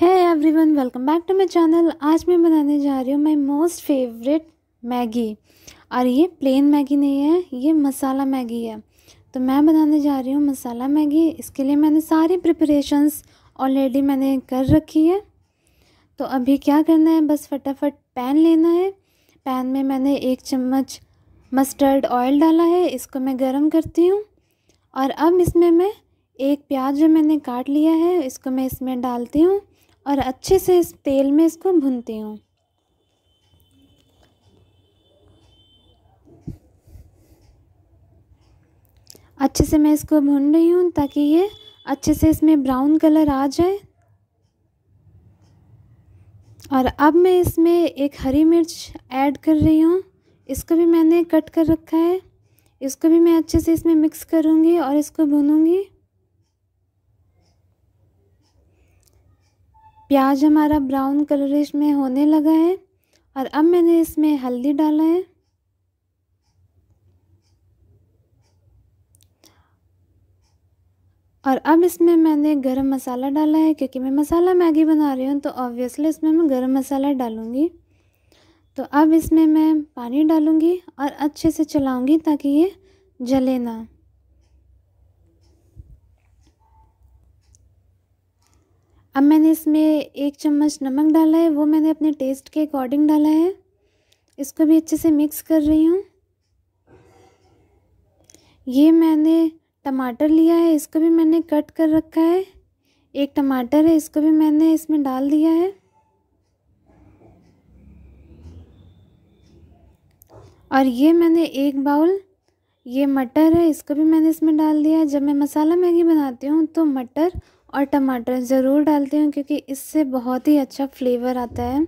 है everyone welcome back to my channel आज मैं बनाने जा रही हूँ माई मोस्ट फेवरेट मैगी और ये प्लेन मैगी नहीं है ये मसाला मैगी है तो मैं बनाने जा रही हूँ मसाला मैगी इसके लिए मैंने सारी प्रिपरेशंस ऑलरेडी मैंने कर रखी है तो अभी क्या करना है बस फटाफट पैन लेना है पैन में मैंने एक चम्मच मस्टर्ड ऑयल डाला है इसको मैं गर्म करती हूँ और अब इसमें मैं एक प्याज जो मैंने काट लिया है इसको मैं इसमें डालती हूँ और अच्छे से इस तेल में इसको भूनती हूँ अच्छे से मैं इसको भून रही हूँ ताकि ये अच्छे से इसमें ब्राउन कलर आ जाए और अब मैं इसमें एक हरी मिर्च ऐड कर रही हूँ इसको भी मैंने कट कर रखा है इसको भी मैं अच्छे से इसमें मिक्स करूँगी और इसको भूनूँगी प्याज हमारा ब्राउन कलरिश में होने लगा है और अब मैंने इसमें हल्दी डाला है और अब इसमें मैंने गरम मसाला डाला है क्योंकि मैं मसाला मैगी बना रही हूँ तो ऑब्वियसली इसमें मैं गरम मसाला डालूँगी तो अब इसमें मैं पानी डालूँगी और अच्छे से चलाऊँगी ताकि ये जले ना अब मैंने इसमें एक चम्मच नमक डाला है वो मैंने अपने टेस्ट के अकॉर्डिंग डाला है इसको भी अच्छे से मिक्स कर रही हूँ ये मैंने टमाटर लिया है इसको भी मैंने कट कर रखा है एक टमाटर है इसको भी मैंने इसमें डाल दिया है और ये मैंने एक बाउल ये मटर है इसको भी मैंने इसमें डाल दिया है जब मैं मसाला मैगी बनाती हूँ तो मटर और टमाटर ज़रूर डालती हूँ क्योंकि इससे बहुत ही अच्छा फ्लेवर आता है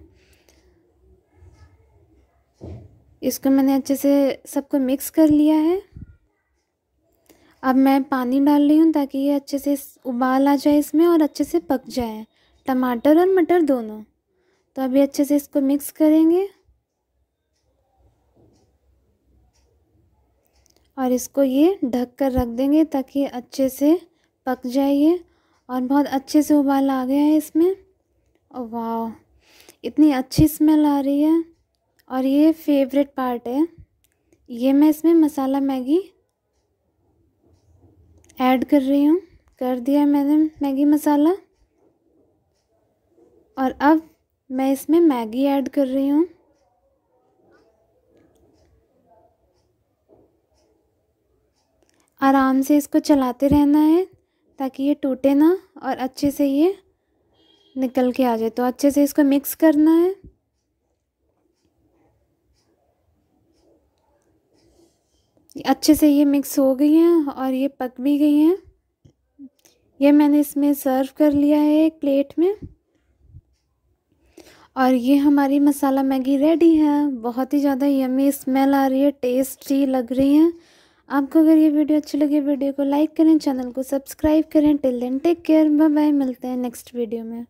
इसको मैंने अच्छे से सबको मिक्स कर लिया है अब मैं पानी डाल रही हूँ ताकि ये अच्छे से उबाल आ जाए इसमें और अच्छे से पक जाए टमाटर और मटर दोनों तो अभी अच्छे से इसको मिक्स करेंगे और इसको ये ढक कर रख देंगे ताकि अच्छे से पक जाए ये और बहुत अच्छे से उबाल आ गया है इसमें और वाह इतनी अच्छी स्मेल आ रही है और ये फेवरेट पार्ट है ये मैं इसमें मसाला मैगी ऐड कर रही हूँ कर दिया मैंने मैगी मसाला और अब मैं इसमें मैगी ऐड कर रही हूँ आराम से इसको चलाते रहना है ताकि ये टूटे ना और अच्छे से ये निकल के आ जाए तो अच्छे से इसको मिक्स करना है अच्छे से ये मिक्स हो गई हैं और ये पक भी गई हैं ये मैंने इसमें सर्व कर लिया है एक प्लेट में और ये हमारी मसाला मैगी रेडी है बहुत ही ज़्यादा यमी स्मेल आ रही है टेस्टी लग रही है आपको अगर ये वीडियो अच्छी लगे वीडियो को लाइक करें चैनल को सब्सक्राइब करें till then take care bye bye मिलते हैं नेक्स्ट वीडियो में